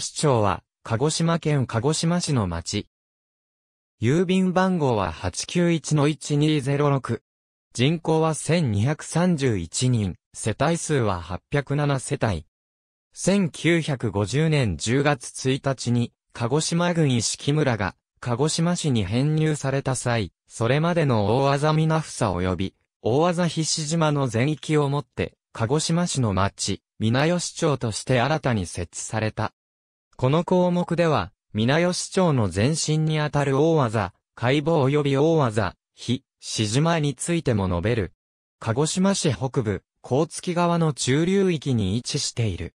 市長は、鹿児島県鹿児島市の町。郵便番号は891-1206。人口は1231人、世帯数は807世帯。1950年10月1日に、鹿児島郡石木村が、鹿児島市に編入された際、それまでの大技皆房及び、大技菱島の全域をもって、鹿児島市の町、皆吉町として新たに設置された。この項目では、皆吉町の前身にあたる大技、解剖及び大技、非、市島についても述べる。鹿児島市北部、甲月川の中流域に位置している。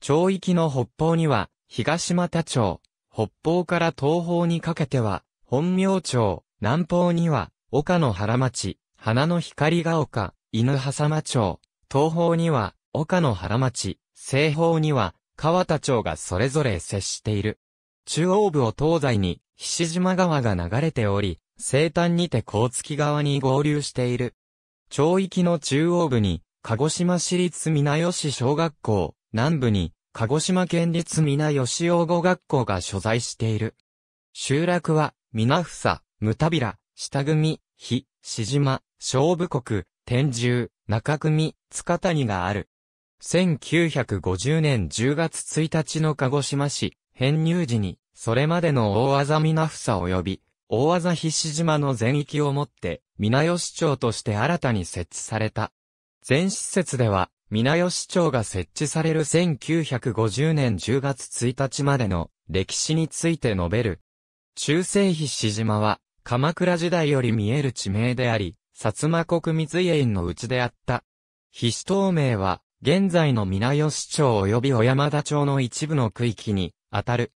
町域の北方には、東又町、北方から東方にかけては、本名町、南方には、岡の原町、花の光が丘、犬狭間町、東方には、岡の原町、西方には、川田町がそれぞれ接している。中央部を東西に、菱島川が流れており、西端にて甲月川に合流している。町域の中央部に、鹿児島市立皆吉小学校、南部に、鹿児島県立皆吉養護学校が所在している。集落は、皆房、むたびら、下組、日、志島、小部国、天獣、中組、塚谷がある。1950年10月1日の鹿児島市、編入時に、それまでの大技皆房及び、大技必死島の全域をもって、皆吉町として新たに設置された。全施設では、皆吉町が設置される1950年10月1日までの歴史について述べる。中世必死島は、鎌倉時代より見える地名であり、薩摩国密営のうちであった。必死島名は、現在の皆吉町及び小山田町の一部の区域に、当たる。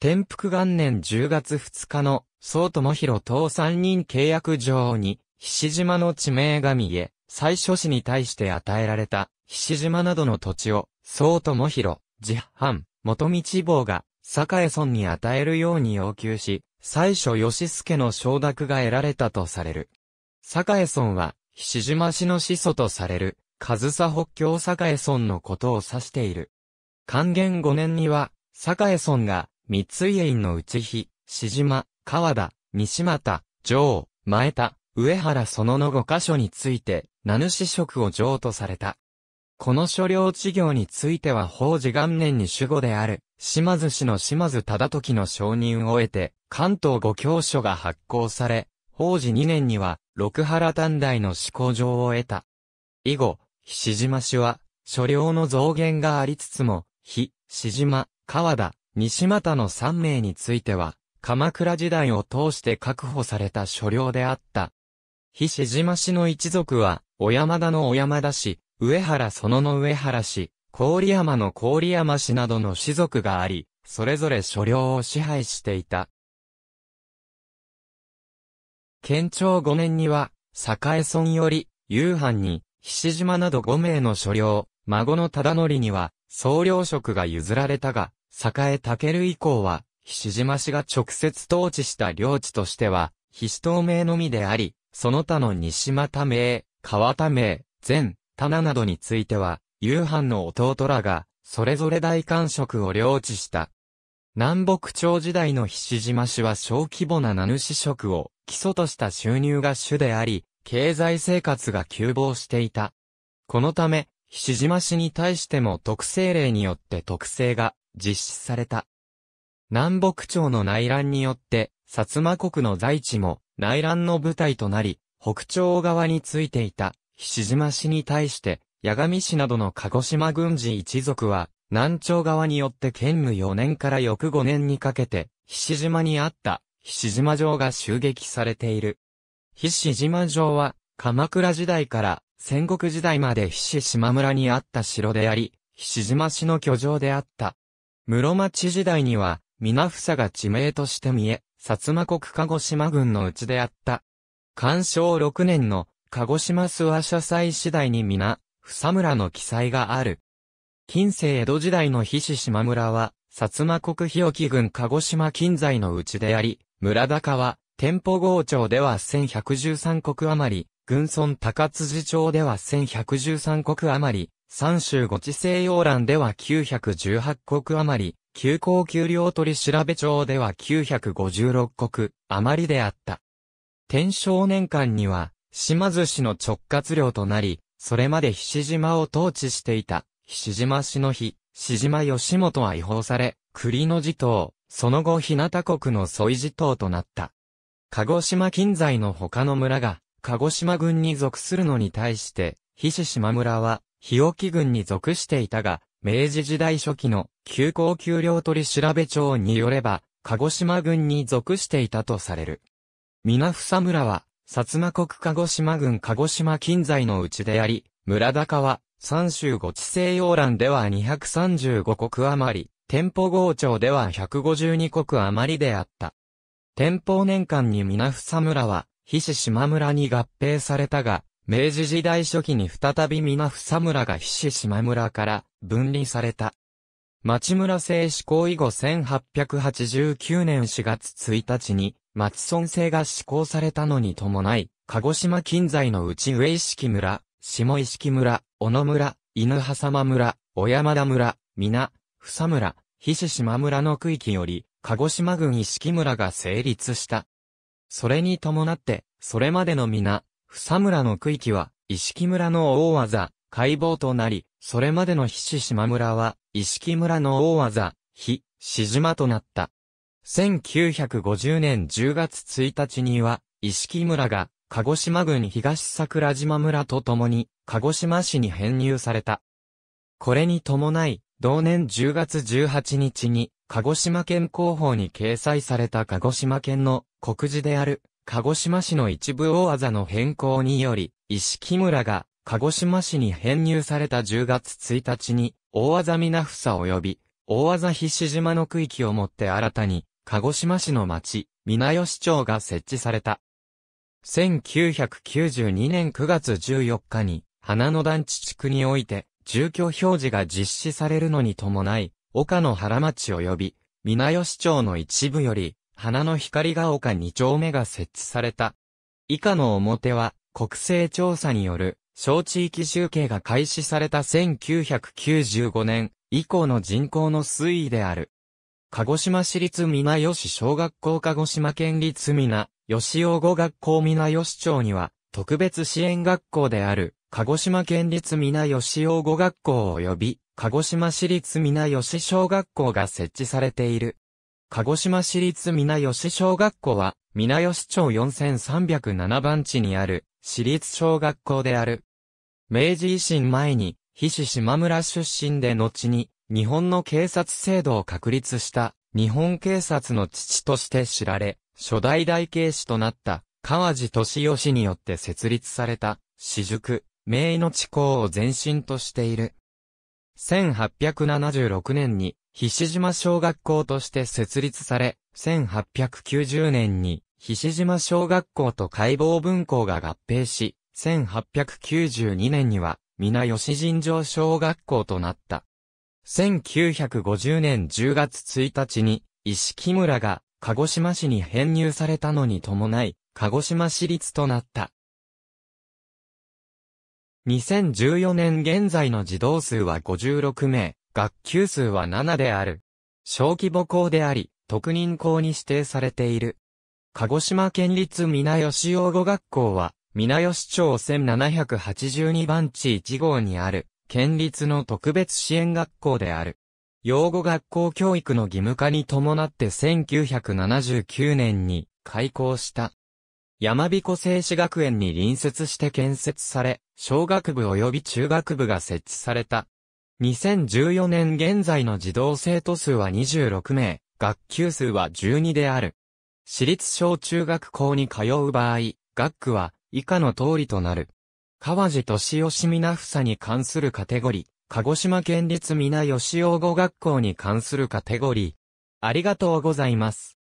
天福元年10月2日の、総智弘党三人契約上に、菱島の地名神へ、最初市に対して与えられた、菱島などの土地を、総智弘、自藩、元道坊が、栄村に与えるように要求し、最初吉助の承諾が得られたとされる。栄村は、菱島市の始祖とされる、上サ北京栄村のことを指している。還元5年には、栄村が、三井園の内日、志島、川田、西又、城、前田、上原そのの5箇所について、名主職を譲渡された。この所領事業については法事元年に守護である、島津氏の島津忠時の承認を得て、関東五教書が発行され、法事2年には、六原短大の施行状を得た。以後、菱島氏は、所領の増減がありつつも、非、志島、川田、西又の三名については、鎌倉時代を通して確保された所領であった。しじ島氏の一族は、小山田の小山田氏、上原そのの上原氏、郡山の郡山氏などの氏族があり、それぞれ所領を支配していた。県庁5年には、栄村より、夕飯に、菱島など5名の所領、孫の忠則には、総領職が譲られたが、栄武以降は、菱島氏が直接統治した領地としては、菱東名のみであり、その他の西又名、川田名、前、棚などについては、夕飯の弟らが、それぞれ大官職を領地した。南北朝時代の菱島氏は小規模な名主職を基礎とした収入が主であり、経済生活が急膨していた。このため、菱島市に対しても特性令によって特性が実施された。南北朝の内乱によって、薩摩国の在地も内乱の舞台となり、北朝側についていた菱島市に対して、八神市などの鹿児島軍事一族は、南朝側によって兼務4年から翌5年にかけて、菱島にあった、菱島城が襲撃されている。菱島城は、鎌倉時代から戦国時代まで菱島村にあった城であり、菱島市の居城であった。室町時代には、皆房が地名として見え、薩摩国鹿児島軍のうちであった。干渉6年の鹿児島諏訪社祭次第に皆、房村の記載がある。近世江戸時代の菱島村は、薩摩国日置郡鹿児島近在のうちであり、村高は、天保号町では1113国余り、軍村高辻町では1113国余り、三州五地西洋蘭では918国余り、旧行給料取調べ町では956国余りであった。天正年間には、島津市の直轄領となり、それまで菱島を統治していた、菱島市の日、菱島義本は違法され、栗の地頭、その後日向国の添地頭となった。鹿児島近在の他の村が、鹿児島郡に属するのに対して、菱島村は、日置郡に属していたが、明治時代初期の、休校給料取調べ庁によれば、鹿児島郡に属していたとされる。皆房村は、薩摩国鹿児島郡鹿児島近在のうちであり、村高は、三州五地西洋欄では235国余り、店舗郷町では152国余りであった。天保年間に皆房村は、菱島村に合併されたが、明治時代初期に再び皆房村が菱島村から分離された。町村制施行以後1889年4月1日に、松村制が施行されたのに伴い、鹿児島近在の内上石木村、下石木村、小野村、犬狭間村、小山田村、皆、房村、菱島村の区域より、鹿児島郡石木村が成立した。それに伴って、それまでの皆、草村の区域は、石木村の大技、解剖となり、それまでの菱島村は、石木村の大技、非、市島となった。1950年10月1日には、石木村が、鹿児島郡東桜島村と共に、鹿児島市に編入された。これに伴い、同年10月18日に、鹿児島県広報に掲載された鹿児島県の国字である鹿児島市の一部大技の変更により、石木村が鹿児島市に編入された10月1日に、大あ皆房及び、大あざ菱島の区域をもって新たに、鹿児島市の町、皆吉町が設置された。1992年9月14日に、花の団地地区において、住居表示が実施されるのに伴い、岡の原町及び、皆吉町の一部より、花の光が丘二丁目が設置された。以下の表は、国勢調査による、小地域集計が開始された1995年以降の人口の推移である。鹿児島市立皆吉小学校鹿児島県立皆吉養護学校皆吉町には特別支援学校である鹿児島県立皆吉養護学校及び鹿児島市立皆吉小学校が設置されている。鹿児島市立皆吉小学校は、皆吉町4307番地にある、市立小学校である。明治維新前に、非市島村出身で後に、日本の警察制度を確立した、日本警察の父として知られ、初代大警視となった、川地敏義によって設立された、私塾、名医の地校を前身としている。1876年に、菱島小学校として設立され、1890年に、菱島小学校と解剖文校が合併し、1892年には、皆吉尋城小学校となった。1950年10月1日に、石木村が、鹿児島市に編入されたのに伴い、鹿児島市立となった。2014年現在の児童数は56名、学級数は7である。小規模校であり、特任校に指定されている。鹿児島県立皆吉養護学校は、皆吉町1782番地1号にある、県立の特別支援学校である。養護学校教育の義務化に伴って1979年に開校した。山彦製紙学園に隣接して建設され、小学部及び中学部が設置された。2014年現在の児童生徒数は26名、学級数は12である。私立小中学校に通う場合、学区は以下の通りとなる。川地敏義皆房に関するカテゴリー、鹿児島県立皆吉養護学校に関するカテゴリー。ありがとうございます。